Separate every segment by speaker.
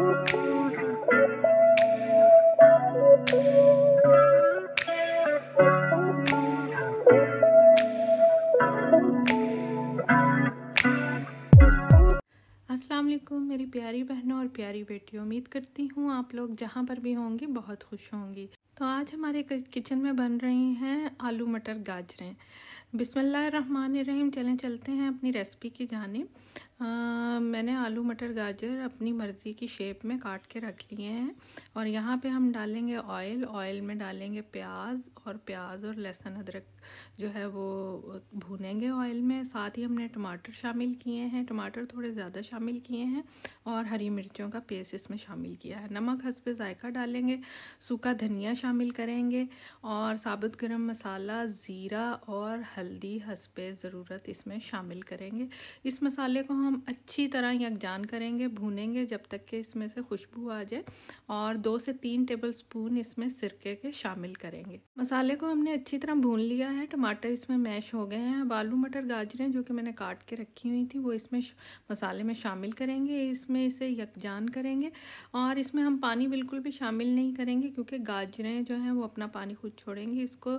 Speaker 1: असलम मेरी प्यारी बहनों और प्यारी बेटियों उम्मीद करती हूँ आप लोग जहाँ पर भी होंगे बहुत खुश होंगी तो आज हमारे किचन में बन रही हैं आलू मटर गाजरें बिसमीम चलें चलते हैं अपनी रेसिपी की जाने आ, मैंने आलू मटर गाजर अपनी मर्ज़ी की शेप में काट के रख लिए हैं और यहाँ पे हम डालेंगे ऑयल ऑयल में डालेंगे प्याज और प्याज और लहसुन अदरक जो है वो भूनेंगे ऑयल में साथ ही हमने टमाटर शामिल किए हैं टमाटर थोड़े ज़्यादा शामिल किए हैं और हरी मिर्चों का पेस्ट इसमें शामिल किया है नमक हंसपे जायका डालेंगे सूखा धनिया शामिल करेंगे और साबुत गर्म मसाला ज़ीरा और हल्दी हंसपे ज़रूरत इसमें शामिल करेंगे इस मसाले को हम हम अच्छी तरह यकजान करेंगे भूनेंगे जब तक कि इसमें से खुशबू आ जाए और दो से तीन टेबल स्पून इसमें सिरके के शामिल करेंगे मसाले को हमने अच्छी तरह भून लिया है टमाटर इसमें मैश हो गए हैं अब आलू मटर गाजरें जो कि मैंने काट के रखी हुई थी वो इसमें मसाले में शामिल करेंगे इसमें इसे यकजान करेंगे और इसमें हम पानी बिल्कुल भी शामिल नहीं करेंगे क्योंकि गाजरें जो हैं वो अपना पानी खुद छोड़ेंगी इसको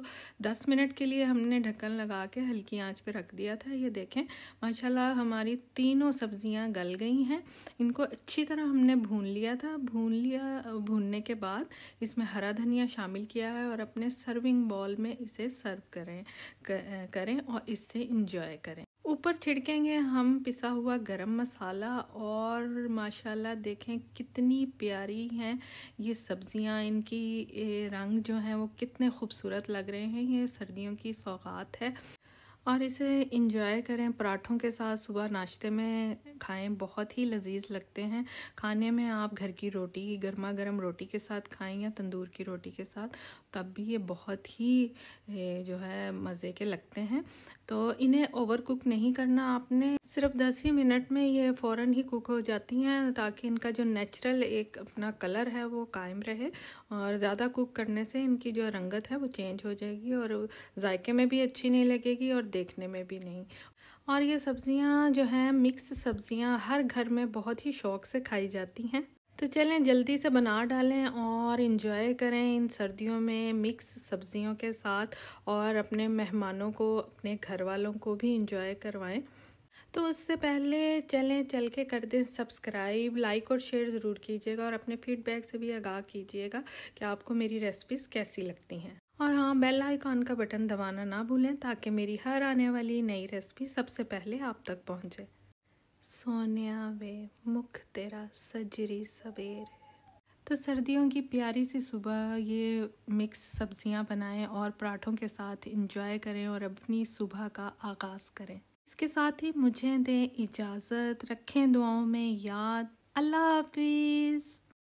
Speaker 1: दस मिनट के लिए हमने ढक्कन लगा के हल्की आँच पर रख दिया था ये देखें माशाला हमारी तीन तीनों सब्जियां गल गई हैं इनको अच्छी तरह हमने भून लिया था भून लिया भूनने के बाद इसमें हरा धनिया शामिल किया है और अपने सर्विंग बॉल में इसे सर्व करें करें और इससे इंजॉय करें ऊपर छिड़केंगे हम पिसा हुआ गरम मसाला और माशाल्लाह देखें कितनी प्यारी हैं ये सब्जियां इनकी रंग जो हैं वो कितने खूबसूरत लग रहे हैं ये सर्दियों की सौगात है और इसे इंजॉय करें पराठों के साथ सुबह नाश्ते में खाएं बहुत ही लजीज लगते हैं खाने में आप घर की रोटी गर्मा गर्म रोटी के साथ खाएं या तंदूर की रोटी के साथ तब भी ये बहुत ही जो है मज़े के लगते हैं तो इन्हें ओवर कुक नहीं करना आपने सिर्फ दस ही मिनट में ये फ़ौर ही कुक हो जाती हैं ताकि इनका जो नेचुरल एक अपना कलर है वो कायम रहे और ज़्यादा कुक करने से इनकी जो रंगत है वो चेंज हो जाएगी और जायके में भी अच्छी नहीं लगेगी और देखने में भी नहीं और ये सब्ज़ियाँ जो हैं मिक्स सब्ज़ियाँ हर घर में बहुत ही शौक से खाई जाती हैं तो चलें जल्दी से बना डालें और इन्जॉय करें इन सर्दियों में मिक्स सब्ज़ियों के साथ और अपने मेहमानों को अपने घर वालों को भी इंजॉय करवाएं तो उससे पहले चलें चल के कर दें सब्सक्राइब लाइक और शेयर ज़रूर कीजिएगा और अपने फीडबैक से भी आगाह कीजिएगा कि आपको मेरी रेसिपीज़ कैसी लगती हैं और हाँ बेल आइकॉन का बटन दबाना ना भूलें ताकि मेरी हर आने वाली नई रेसिपी सबसे पहले आप तक पहुँचे सोनिया वे मुख तेरा सजरी सवेर तो सर्दियों की प्यारी सी सुबह ये मिक्स सब्जियां बनाएं और पराठों के साथ इंजॉय करें और अपनी सुबह का आगाज़ करें इसके साथ ही मुझे दें इजाज़त रखें दुआओं में याद अल्लाह हाफिज़